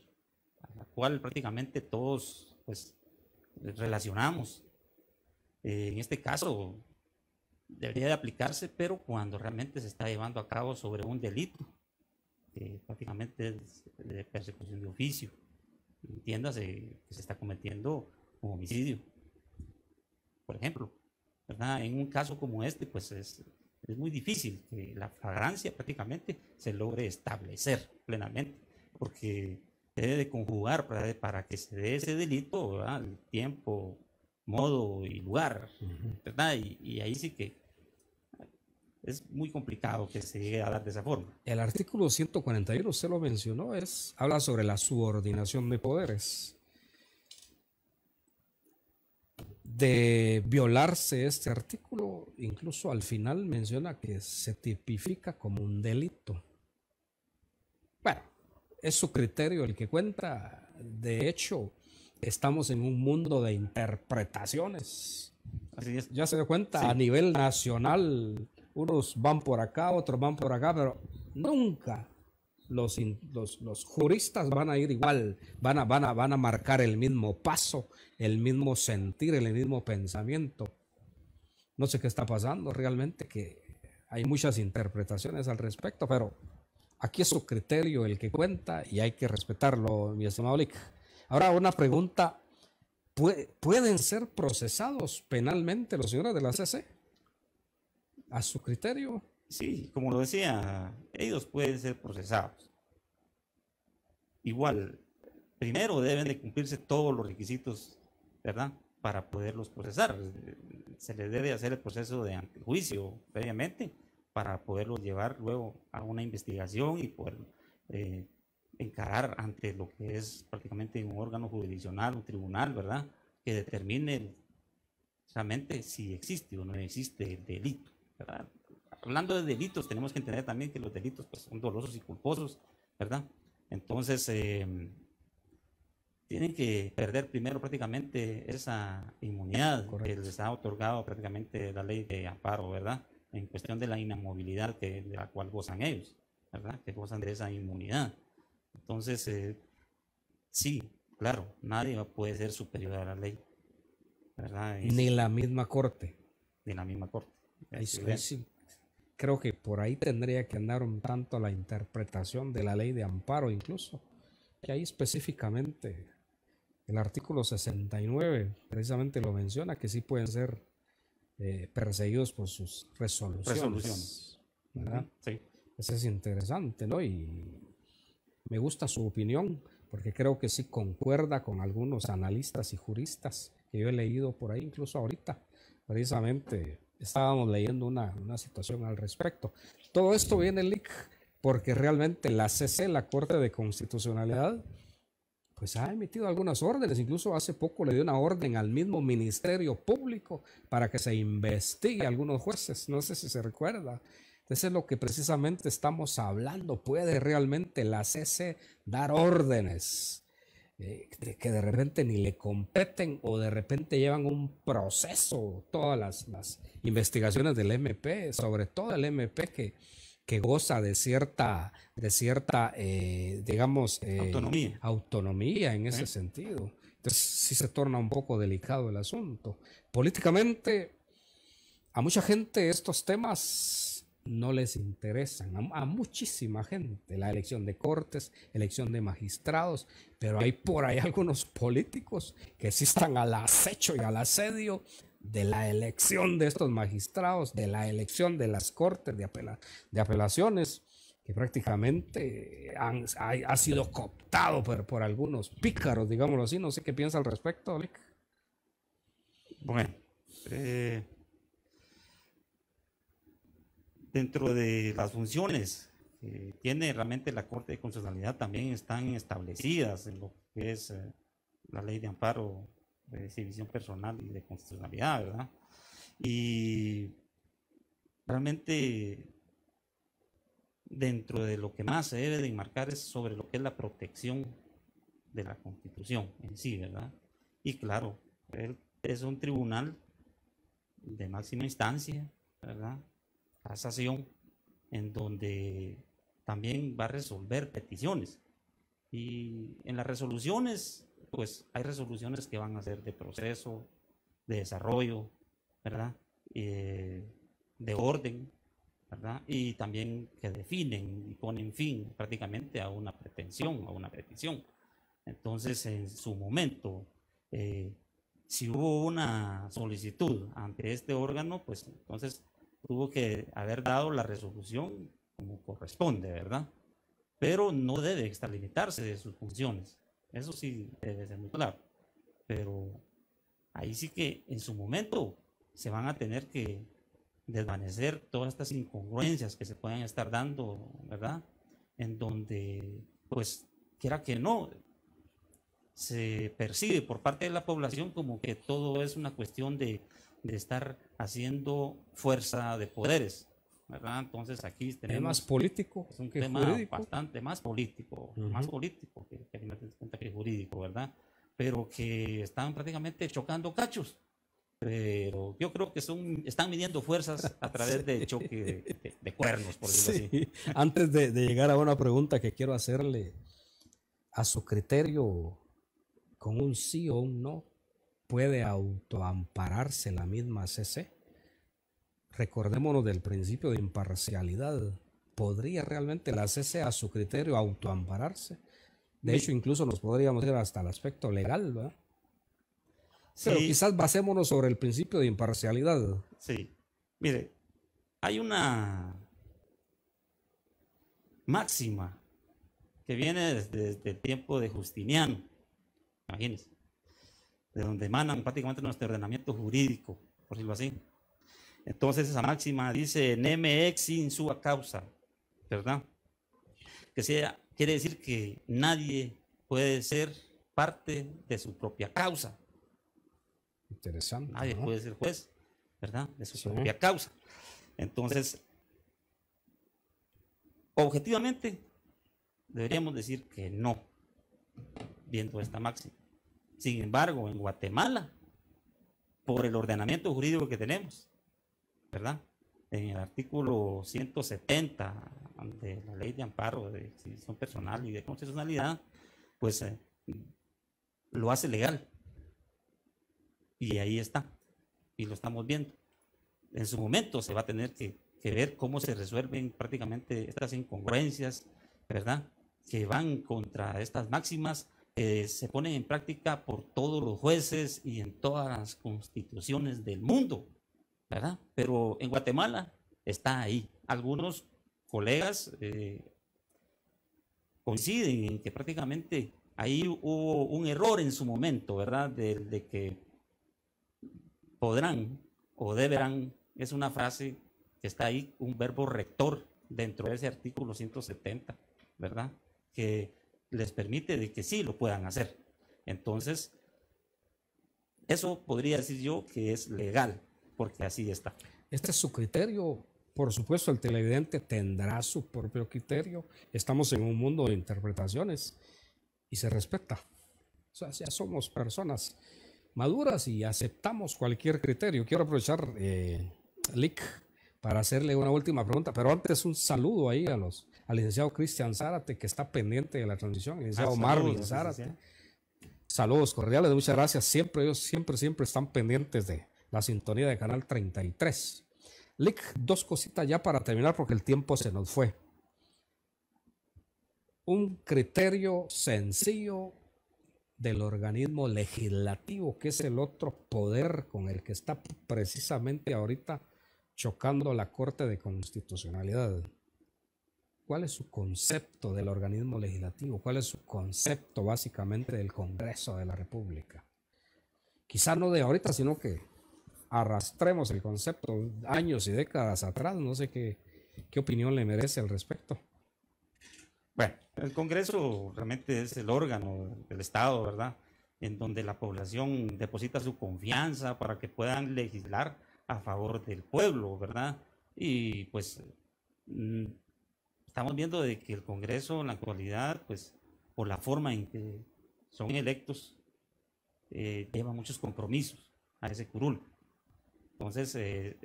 Speaker 2: a la cual prácticamente todos pues relacionamos. Eh, en este caso, debería de aplicarse, pero cuando realmente se está llevando a cabo sobre un delito, que prácticamente es de persecución de oficio, entiéndase que se está cometiendo un homicidio, por ejemplo. En un caso como este, pues es, es muy difícil que la flagrancia prácticamente se logre establecer plenamente, porque de conjugar para, que se dé ese delito, al tiempo, modo y lugar, ¿verdad? Y, ahí sí que es muy complicado que se llegue a dar de esa forma.
Speaker 1: El artículo 141, usted lo mencionó, es, habla sobre la subordinación de poderes. De violarse este artículo, incluso al final menciona que se tipifica como un delito es su criterio el que cuenta. De hecho, estamos en un mundo de interpretaciones. Ya se da cuenta, a nivel nacional, unos van por acá, otros van por acá, pero nunca los, los, los juristas van a ir igual, van a, van, a, van a marcar el mismo paso, el mismo sentir, el mismo pensamiento. No sé qué está pasando realmente, que hay muchas interpretaciones al respecto, pero Aquí es su criterio el que cuenta y hay que respetarlo, mi estimado Lick. Ahora, una pregunta. ¿Pueden ser procesados penalmente los señores de la CC? A su criterio.
Speaker 2: Sí, como lo decía, ellos pueden ser procesados. Igual, primero deben de cumplirse todos los requisitos, ¿verdad? Para poderlos procesar. Se les debe hacer el proceso de juicio previamente para poderlo llevar luego a una investigación y poder eh, encarar ante lo que es prácticamente un órgano jurisdiccional, un tribunal, ¿verdad? Que determine realmente si existe o no existe el delito, ¿verdad? Hablando de delitos, tenemos que entender también que los delitos pues, son dolosos y culposos, ¿verdad? Entonces, em, tienen que perder primero prácticamente esa inmunidad porque que les ha otorgado prácticamente la ley de amparo, ¿verdad? en cuestión de la inamovilidad de la cual gozan ellos, ¿verdad? Que gozan de esa inmunidad. Entonces, eh, sí, claro, nadie puede ser superior a la ley, ¿verdad? ni la misma corte. Ni la misma corte.
Speaker 1: creo que por ahí tendría que andar un tanto la interpretación de la ley de amparo incluso. que ahí específicamente el artículo 69 precisamente lo menciona, que sí pueden ser eh, perseguidos por sus resoluciones. ¿verdad? Sí. Eso es interesante, ¿no? Y me gusta su opinión, porque creo que sí concuerda con algunos analistas y juristas que yo he leído por ahí, incluso ahorita, precisamente estábamos leyendo una, una situación al respecto. Todo esto viene, Lick, porque realmente la CC, la Corte de Constitucionalidad, pues ha emitido algunas órdenes, incluso hace poco le dio una orden al mismo Ministerio Público para que se investigue a algunos jueces, no sé si se recuerda. Entonces es lo que precisamente estamos hablando, puede realmente la CC dar órdenes eh, que de repente ni le competen o de repente llevan un proceso, todas las, las investigaciones del MP, sobre todo el MP que que goza de cierta, de cierta eh, digamos, eh, autonomía. autonomía en ese sentido. Entonces sí se torna un poco delicado el asunto. Políticamente, a mucha gente estos temas no les interesan, a, a, muchísima gente, la elección de cortes, elección de magistrados, pero hay por ahí algunos políticos que sí están al acecho y al asedio de la elección de estos magistrados, de la elección de las cortes de, apela, de apelaciones, que prácticamente ha, sido cooptado por, algunos pícaros, digámoslo así. No sé qué piensa al respecto, Alec.
Speaker 2: Bueno, eh, dentro de las funciones que tiene realmente la Corte de Constitucionalidad también están establecidas en lo que es eh, la ley de amparo de exhibición personal y de constitucionalidad, ¿verdad? Y realmente dentro de lo que más se debe de enmarcar es sobre lo que es la protección de la constitución en sí, ¿verdad? Y claro, es un tribunal de máxima instancia, ¿verdad? Casación, en donde también va a resolver peticiones. Y en las resoluciones pues hay resoluciones que van a ser de proceso, de desarrollo, ¿verdad? Eh, de orden, ¿verdad? Y también que definen y ponen fin prácticamente a una pretensión, a una petición. Entonces, en su momento, eh, si hubo una solicitud ante este órgano, pues entonces tuvo que haber dado la resolución como corresponde, ¿verdad? Pero no debe extralimitarse de sus funciones. Eso sí debe ser muy claro. Pero ahí sí que en su momento se van a tener que desvanecer todas estas incongruencias que se pueden estar dando, ¿verdad? En donde, pues, quiera que no, se percibe por parte de la población como que todo es una cuestión de, estar haciendo fuerza de poderes, ¿verdad? Entonces aquí tenemos... Es más político. Es un tema bastante más político, más político que, ¿verdad? Pero que están prácticamente chocando cachos. Pero yo creo que son, están midiendo fuerzas a través de choque de, cuernos, por decirlo
Speaker 1: Antes de, de llegar a una pregunta que quiero hacerle a su criterio, con un sí o un no, puede autoampararse la misma CC. Recordémonos del principio de imparcialidad. ¿Podría realmente la CC a su criterio autoampararse? De hecho, incluso nos podríamos ir hasta el aspecto legal, ¿verdad? Pero quizás basémonos sobre el principio de imparcialidad. Sí. Mire,
Speaker 2: hay una máxima que viene desde, el tiempo de Justiniano, imagínense, de donde emanan prácticamente nuestro ordenamiento jurídico, por decirlo así. Entonces esa máxima dice, neme ex in sua causa, ¿verdad? Que sea Quiere decir que nadie puede ser parte de su propia causa. Interesante. Nadie puede ser juez, ¿verdad? De su propia causa. Entonces, objetivamente, deberíamos decir que no, viendo esta máxima. Sin embargo, en Guatemala, por el ordenamiento jurídico que tenemos, ¿verdad? en el artículo 170 de la ley de amparo de exhibición personal y de constitucionalidad, pues eh, lo hace legal. Y ahí está. Y lo estamos viendo. En su momento se va a tener que, que ver cómo se resuelven prácticamente estas incongruencias, ¿verdad? Que van contra estas máximas que se ponen en práctica por todos los jueces y en todas las constituciones del mundo. ¿verdad? Pero en Guatemala está ahí. Algunos colegas eh, coinciden en que prácticamente ahí hubo un error en su momento, ¿verdad? De, de que podrán o deberán, es una frase que está ahí, un verbo rector dentro de ese artículo 170, ¿verdad? Que les permite de que sí lo puedan hacer. Entonces, eso podría decir yo que es legal, porque así está.
Speaker 1: Este es su criterio. Por supuesto, el televidente tendrá su propio criterio. Estamos en un mundo de interpretaciones y se respeta. O sea, ya somos personas maduras y aceptamos cualquier criterio. Quiero aprovechar, eh, Lick, para hacerle una última pregunta, pero antes un saludo ahí a los, al licenciado Cristian Zárate, que está pendiente de la transmisión, el licenciado ah, Marvin Zárate. Saludos cordiales, muchas gracias. Siempre, ellos siempre, siempre están pendientes de, la sintonía de Canal 33. Lick, dos cositas ya para terminar porque el tiempo se nos fue. Un criterio sencillo del organismo legislativo, que es el otro poder con el que está precisamente ahorita chocando la Corte de Constitucionalidad. ¿Cuál es su concepto del organismo legislativo? ¿Cuál es su concepto básicamente del Congreso de la República? Quizá no de ahorita, sino que arrastremos el concepto años y décadas atrás. No sé qué, qué opinión le merece al respecto.
Speaker 2: Bueno, el Congreso realmente es el órgano del Estado, ¿verdad? En donde la población deposita su confianza para que puedan legislar a favor del pueblo, ¿verdad? Y pues mm, estamos viendo de que el Congreso en la actualidad, pues por la forma en que son electos, eh, lleva muchos compromisos a ese curul. Entonces, eh,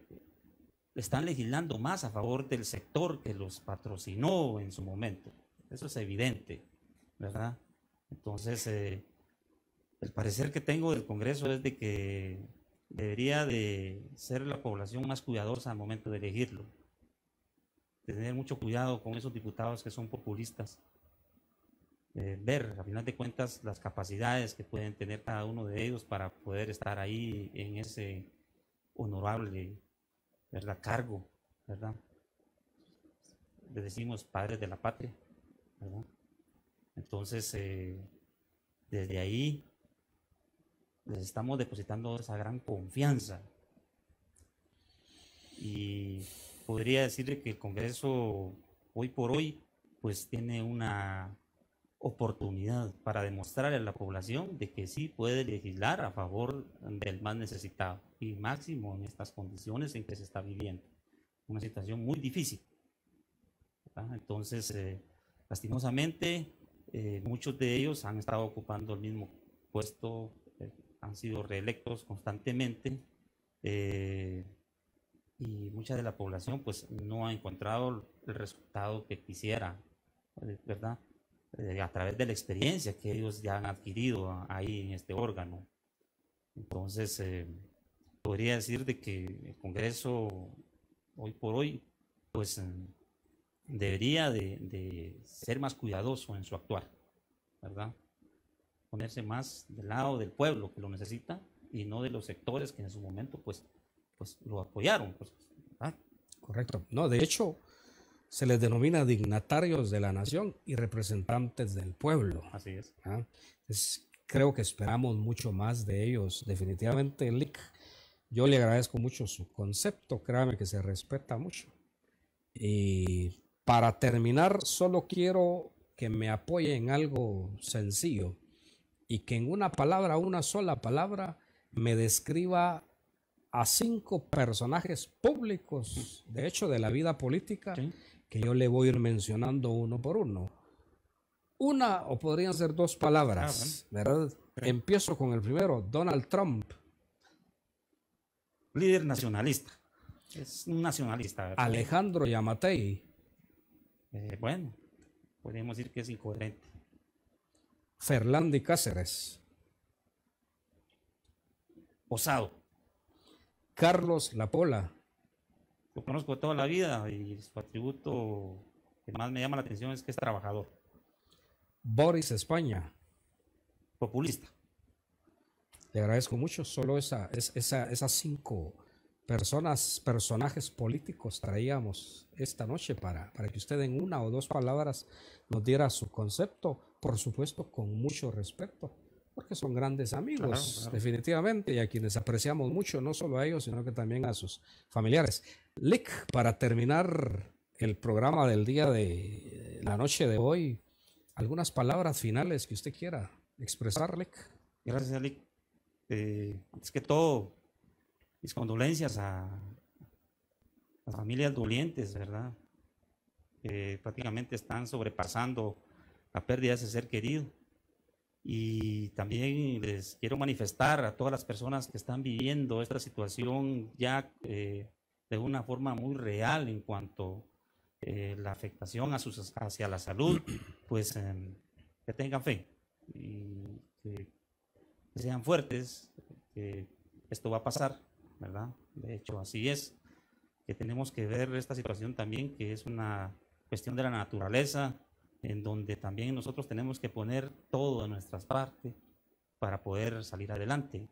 Speaker 2: están legislando más a favor del sector que los patrocinó en su momento. Eso es evidente, ¿verdad? Entonces, eh, el parecer que tengo del Congreso es de que debería de ser la población más cuidadosa al momento de elegirlo. tener mucho cuidado con esos diputados que son populistas. Eh, ver, a final de cuentas, las capacidades que pueden tener cada uno de ellos para poder estar ahí en ese honorable, ¿verdad? Cargo, ¿verdad? Le decimos padres de la patria, ¿verdad? Entonces, eh, desde ahí les estamos depositando esa gran confianza. Y podría decirle que el Congreso, hoy por hoy, pues tiene una oportunidad para demostrarle a la población de que sí puede legislar a favor del más necesitado y máximo en estas condiciones en que se está viviendo. Una situación muy difícil. Entonces, eh, lastimosamente, eh, muchos de ellos han estado ocupando el mismo puesto, eh, han sido reelectos constantemente y mucha de la población pues no ha encontrado el resultado que quisiera, ¿verdad? Eh, a través de la experiencia que ellos ya han adquirido ahí en este órgano. Entonces, eh, podría decir de que el Congreso, hoy por hoy, pues eh, debería de, ser más cuidadoso en su actuar, ¿verdad? Ponerse más del lado del pueblo que lo necesita y no de los sectores que en su momento, pues, pues lo apoyaron. Pues,
Speaker 1: Correcto. No, de hecho, se les denomina dignatarios de la nación y representantes del pueblo. Así ah, es. creo que esperamos mucho más de ellos. Definitivamente, Lick, yo le agradezco mucho su concepto, créame que se respeta mucho.
Speaker 2: Y
Speaker 1: para terminar, solo quiero que me apoye en algo sencillo y que en una palabra, una sola palabra, me describa a cinco personajes públicos, de hecho, de la vida política, que yo le voy a ir mencionando uno por uno. Una, o podrían ser dos palabras, ah, ¿verdad? Empiezo con el primero, Donald Trump.
Speaker 2: Líder nacionalista. Es un nacionalista. Alejandro Yamatei. Eh, bueno, podemos decir que es incoherente. Fernández
Speaker 1: Cáceres. Posado. Carlos Lapola
Speaker 2: lo conozco toda la vida y su atributo que más me llama la atención es que es trabajador.
Speaker 1: Boris España. Populista. Le agradezco mucho, solo esa, esa, esas cinco personas, personajes políticos traíamos esta noche para, para que usted en una o dos palabras nos diera su concepto, por supuesto, con mucho respeto que son grandes amigos, definitivamente, y a quienes apreciamos mucho, no solo a ellos, sino que también a sus familiares. Lick, para terminar el programa del día de la noche de hoy, algunas palabras finales que usted
Speaker 2: quiera expresar, Lick. Gracias, Lick. Eh, es que todo, mis condolencias a las familias dolientes, ¿verdad? Que prácticamente están sobrepasando la pérdida de ese ser querido y también les quiero manifestar a todas las personas que están viviendo esta situación ya eh, de una forma muy real en cuanto eh, la afectación a sus, hacia la salud, pues em, que tengan fe y que sean fuertes, que esto va a pasar, ¿verdad? De hecho, así es, que tenemos que ver esta situación también, que es una cuestión de la naturaleza, en donde también nosotros tenemos que poner todo de nuestras partes para poder salir adelante.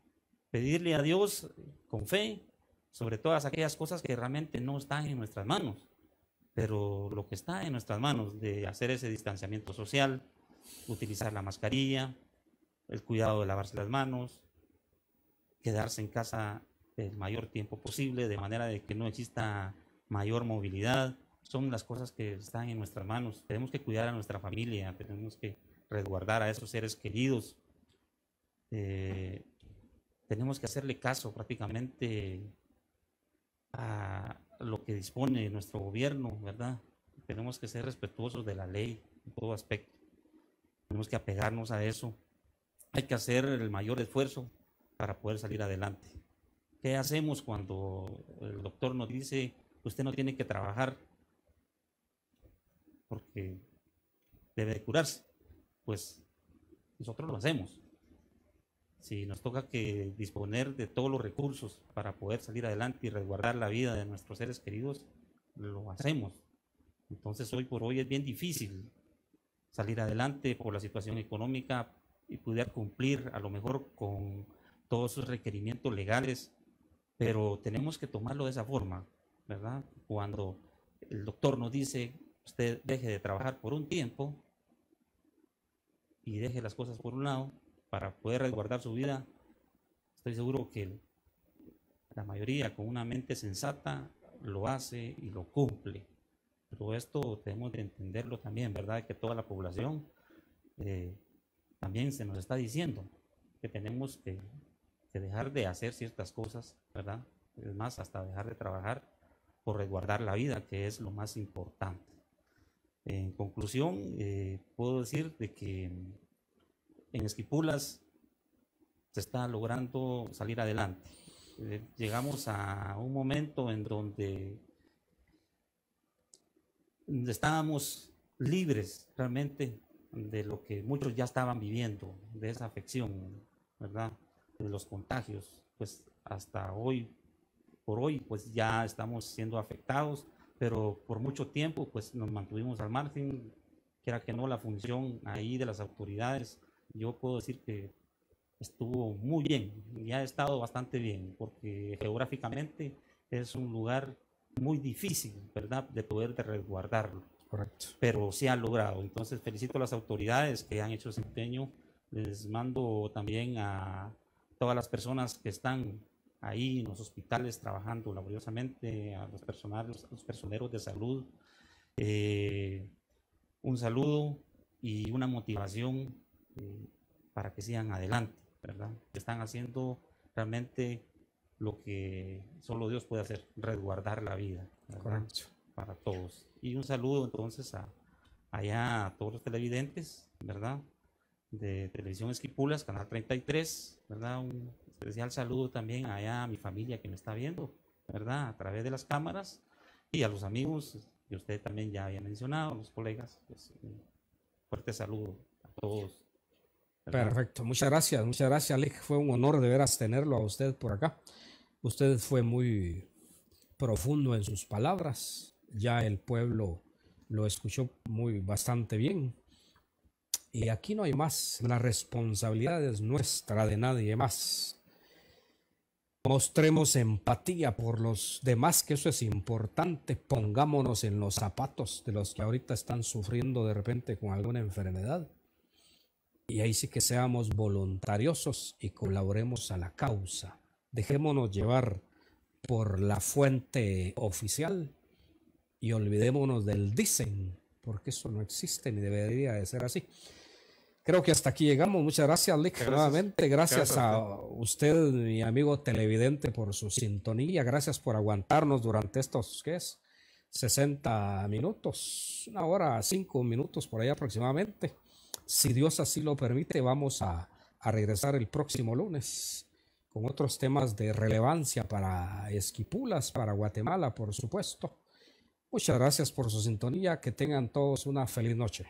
Speaker 2: Pedirle a Dios con fe sobre todas aquellas cosas que realmente no están en nuestras manos, pero lo que está en nuestras manos de hacer ese distanciamiento social, utilizar la mascarilla, el cuidado de lavarse las manos, quedarse en casa el mayor tiempo posible, de manera de que no exista mayor movilidad, son las cosas que están en nuestras manos. Tenemos que cuidar a nuestra familia, tenemos que resguardar a esos seres queridos. Eh, tenemos que hacerle caso prácticamente a lo que dispone nuestro gobierno, ¿verdad? Tenemos que ser respetuosos de la ley en todo aspecto. Tenemos que apegarnos a eso. Hay que hacer el mayor esfuerzo para poder salir adelante. ¿Qué hacemos cuando el doctor nos dice, usted no tiene que trabajar? porque debe de curarse. Pues nosotros lo hacemos. Si nos toca que disponer de todos los recursos para poder salir adelante y resguardar la vida de nuestros seres queridos, lo hacemos. Entonces hoy por hoy es bien difícil salir adelante por la situación económica y poder cumplir a lo mejor con todos sus requerimientos legales, pero tenemos que tomarlo de esa forma, ¿verdad? Cuando el doctor nos dice usted deje de trabajar por un tiempo y deje las cosas por un lado para poder resguardar su vida, estoy seguro que la mayoría con una mente sensata lo hace y lo cumple. Pero esto tenemos que entenderlo también, ¿verdad? Que toda la población eh, también se nos está diciendo que tenemos que, que dejar de hacer ciertas cosas, ¿verdad? Es más, hasta dejar de trabajar por resguardar la vida, que es lo más importante. En conclusión, eh, puedo decir de que en Esquipulas se está logrando salir adelante. Eh, llegamos a un momento en donde estábamos libres realmente de lo que muchos ya estaban viviendo, de esa afección, ¿verdad? De los contagios, pues hasta hoy, por hoy, pues ya estamos siendo afectados pero por mucho tiempo pues nos mantuvimos al margen, era que no, la función ahí de las autoridades, yo puedo decir que estuvo muy bien y ha estado bastante bien, porque geográficamente es un lugar muy difícil, ¿verdad?, de poder resguardarlo. Correcto. Pero se ha logrado. Entonces, felicito a las autoridades que han hecho ese empeño. Les mando también a todas las personas que están ahí en los hospitales trabajando laboriosamente, a los, personales, los personeros de salud. Eh, un saludo y una motivación eh, para que sigan adelante, ¿verdad? Están haciendo realmente lo que solo Dios puede hacer, resguardar la vida para todos. Y un saludo entonces a, allá a todos los televidentes, ¿verdad? de Televisión Esquipulas, Canal 33, ¿verdad? Un especial saludo también allá a mi familia que me está viendo, ¿verdad? A través de las cámaras y a los amigos que usted también ya había mencionado, los colegas, pues, un fuerte saludo a todos.
Speaker 1: Perfecto, muchas gracias, muchas gracias fue un honor de veras tenerlo a usted por acá. Usted fue muy profundo en sus palabras, ya el pueblo lo escuchó muy bastante bien y aquí no hay más. La responsabilidad es nuestra, de nadie más. Mostremos empatía por los demás, que eso es importante. Pongámonos en los zapatos de los que ahorita están sufriendo de repente con alguna enfermedad. Y ahí sí que seamos voluntariosos y colaboremos a la causa. Dejémonos llevar por la fuente oficial y olvidémonos del dicen porque eso no existe ni debería de ser así. Creo que hasta aquí llegamos. Muchas gracias, Lick, nuevamente. Gracias, a usted, mi amigo televidente, por su sintonía. Gracias por aguantarnos durante estos, ¿qué es? 60 minutos, una hora, cinco minutos por ahí aproximadamente. Si Dios así lo permite, vamos a, a regresar el próximo lunes con otros temas de relevancia para Esquipulas, para Guatemala, por supuesto. Muchas gracias por su sintonía. Que tengan todos una feliz noche.